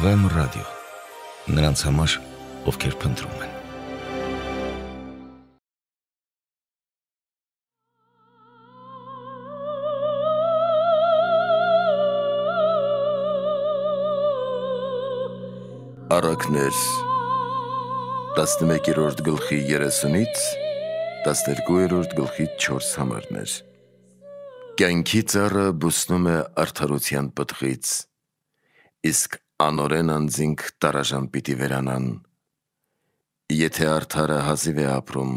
Վեմ ռադիո։ Նրանց համար, ովքեր փնտրում են։ Արաքներ 11-րդ գլխի 30-ից 12-րդ գլխի 4 համարներ։ Կյանքի ծառը բուսնում է արդարության պտղից, իսկ անորեն անձինք տարաժան պիտի վերանան։ Եթե արդարը հազիվ է ապրում,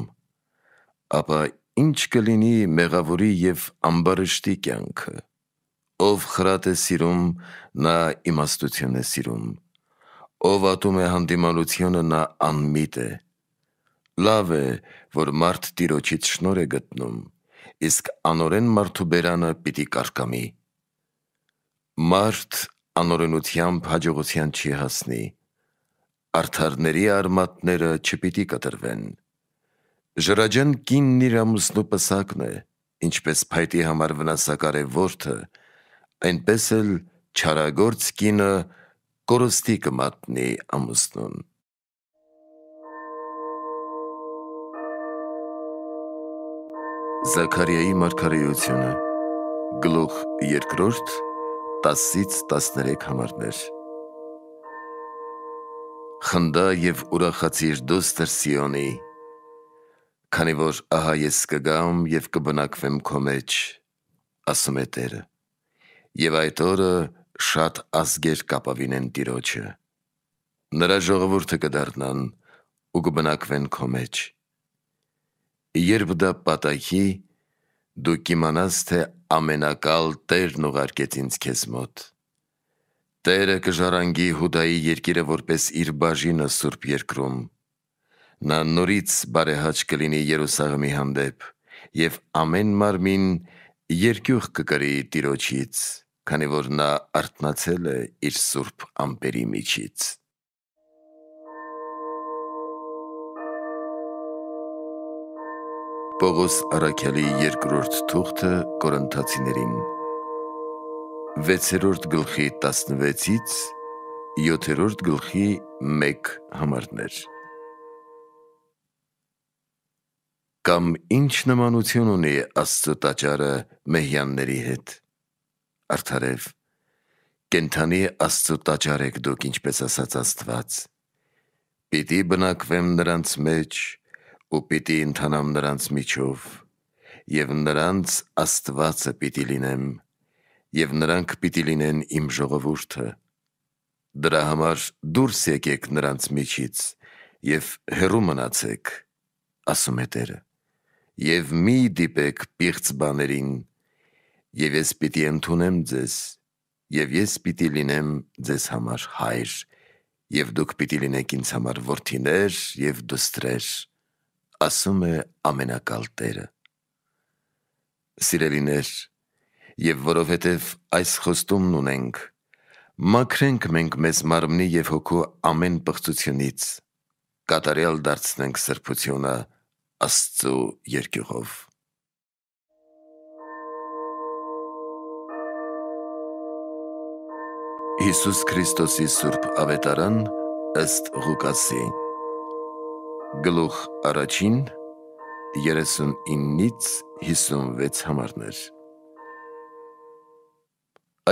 ապա ինչ կլինի մեղավորի եւ ամբարշտի կյանքը։ Ով խրատ է սիրում, նա իմաստություն է սիրում։ Ով ատում է հանդիմանությունը, նա անմիտ է։ Լավ է, որ մարդ տիրոջից շնոր է գտնում, իսկ անորեն մարդու բերանը պիտի կարկամի։ Մարդ անօրենությամբ հաջողության չի հասնի։ Արթարների արմատները չպիտի կտրվեն։ Ժրաջան կինն իր ամուսնու պսակն է, ինչպես փայտի համար վնասակար է որդը, այնպես էլ չարագործ կինը կորստի կմատնի ամուսնուն։ Զաքարիայի մարգարեությունը գլուխ երկրորդ 10-ից 13 համարներ։ Խնդա եւ ուրախացիր դոստր Սիոնի, քանի որ ահա ես կգամ եւ կբնակվեմ քո մեջ, ասում է Տերը։ Եվ այդ օրը շատ ազգեր կապավինեն Տիրոջը։ Նրա ժողովուրդը կդառնան ու կբնակվեն քո մեջ։ Երբ դա պատահի, դու կիմանաս, թե ամենակալ Տերն ուղարկեց ինձ քեզ մոտ։ Տերը կժարանգի Հուդայի երկիրը որպես իր բաժինը Սուրբ երկրում։ Նա նորից բարեհաճ կլինի Երուսաղեմի հանդեպ եւ ամեն մարմին երկյուղ կկրի Տիրոջից, քանի որ նա արտնացել է իր Սուրբ ամպերի միջից։ Պողոս Արաքյալի երկրորդ թուղթը Կորինթացիներին 6-րդ գլխի 16-ից 7-րդ գլխի 1 համարներ Կամ ինչ նմանություն ունի Աստծո տաճարը մեհյանների հետ Արդարև կենթանի Աստծո տաճար եք դուք ինչպես ասաց Աստված Պիտի բնակվեմ նրանց մեջ ու պիտի ընթանամ նրանց միջով, եւ նրանց Աստվածը պիտի լինեմ, եւ նրանք պիտի լինեն իմ ժողովուրդը։ Դրա համար դուրս եկեք նրանց միջից եւ հեռու մնացեք, ասում է Տերը։ Եվ մի դիպեք պիղծ բաներին, եւ ես պիտի ընդունեմ ձեզ, եւ ես պիտի լինեմ ձեզ համար հայր, եւ դուք պիտի լինեք ինձ համար որդիներ եւ դուստրեր ասում է ամենակալ Տերը։ Սիրելիներ, եւ որովհետեւ այս խոստումն ունենք, մաքրենք մենք մեզ մարմնի եւ հոգու ամեն բղծությունից, կատարյալ դարձնենք սրբությունը Աստծո երկյուղով։ Հիսուս Քրիստոսի Սուրբ Ավետարան ըստ Ղուկասի գլուխ առաջին 39-ից 56 համարներ։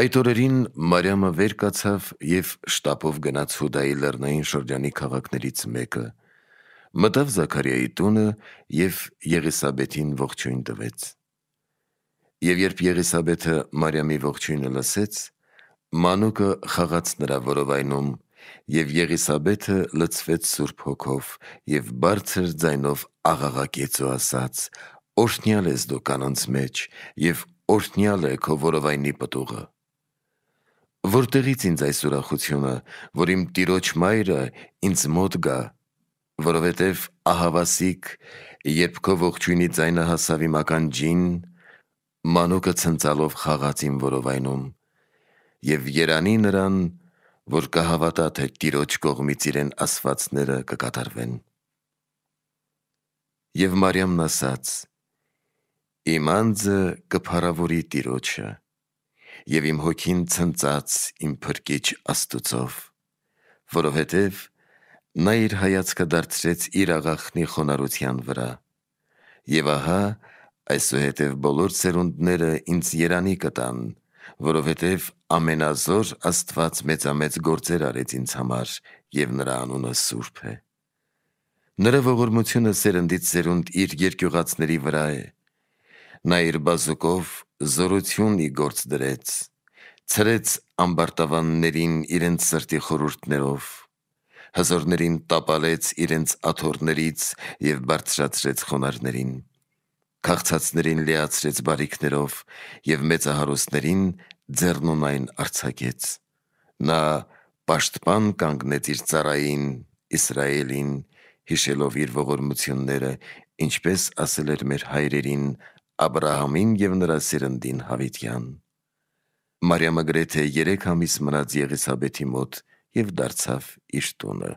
Այդ օրերին Մարիամը վեր կացավ եւ շտապով գնաց Հուդայի լեռնային շրջանի քաղաքներից մեկը։ Մտավ Զաքարիայի տունը եւ Եղիսաբետին ողջույն տվեց։ Եվ երբ Եղիսաբեթը Մարիամի ողջույնը լսեց, մանուկը խաղաց նրա որովայնում Եվ Եղիսաբեթը լցվեց Սուրբ Հոգով եւ բարձր ձայնով աղաղակեց ու ասաց. «Օրհնյալ ես դու կանանց մեջ եւ օրհնյալ է քո որովայնի պտուղը»։ Որտեղից ինձ այս ուրախությունը, որ իմ Տիրոջ մայրը ինձ մոտ գա, որովհետև ահավասիկ, երբ քո ողջույնի ձայնը հասավ իմ ականջին, մանուկը ցնցալով խաղաց իմ որովայնում, եւ երանի նրան որ կհավատա, թե Տիրոջ կողմից իրեն ասվածները կկատարվեն։ Եվ Մարիամն ասաց. Իմ անձը կփառավորի Տիրոջը, եւ իմ հոգին ցնծած իմ փրկիչ Աստուծով, որովհետեւ նա իր հայացքը դարձրեց իր աղախնի խոնարհության վրա։ Եվ ահա այսուհետև բոլոր ծերունդները ինձ երանի կտան, որովհետև ամենազոր Աստված մեծամեծ գործեր արեց ինձ համար եւ նրա անունը սուրբ է։ Նրա ողորմությունը սերնդից սերունդ իր երկյուղացների վրա է։ Նա իր բազուկով զորությունի գործ դրեց, ցրեց ամբարտավաններին իրենց սրտի խորուրդներով, հզորներին տապալեց իրենց աթոռներից եւ բարձրացրեց խոնարհներին քաղցածներին լիացրեց բարիքներով եւ մեծահարուստներին ձեռնունայն արցակեց։ Նա պաշտպան կանգնեց իր цаրային Իսրայելին, հիշելով իր ողորմությունները, ինչպես ասել էր մեր հայրերին Աբ รา համին եւ նրա սերնդին Հավիտյան։ Մարիամը գրեթե 3 ամիս մնաց Եղիսաբեթի մոտ եւ դարձավ իր տունը։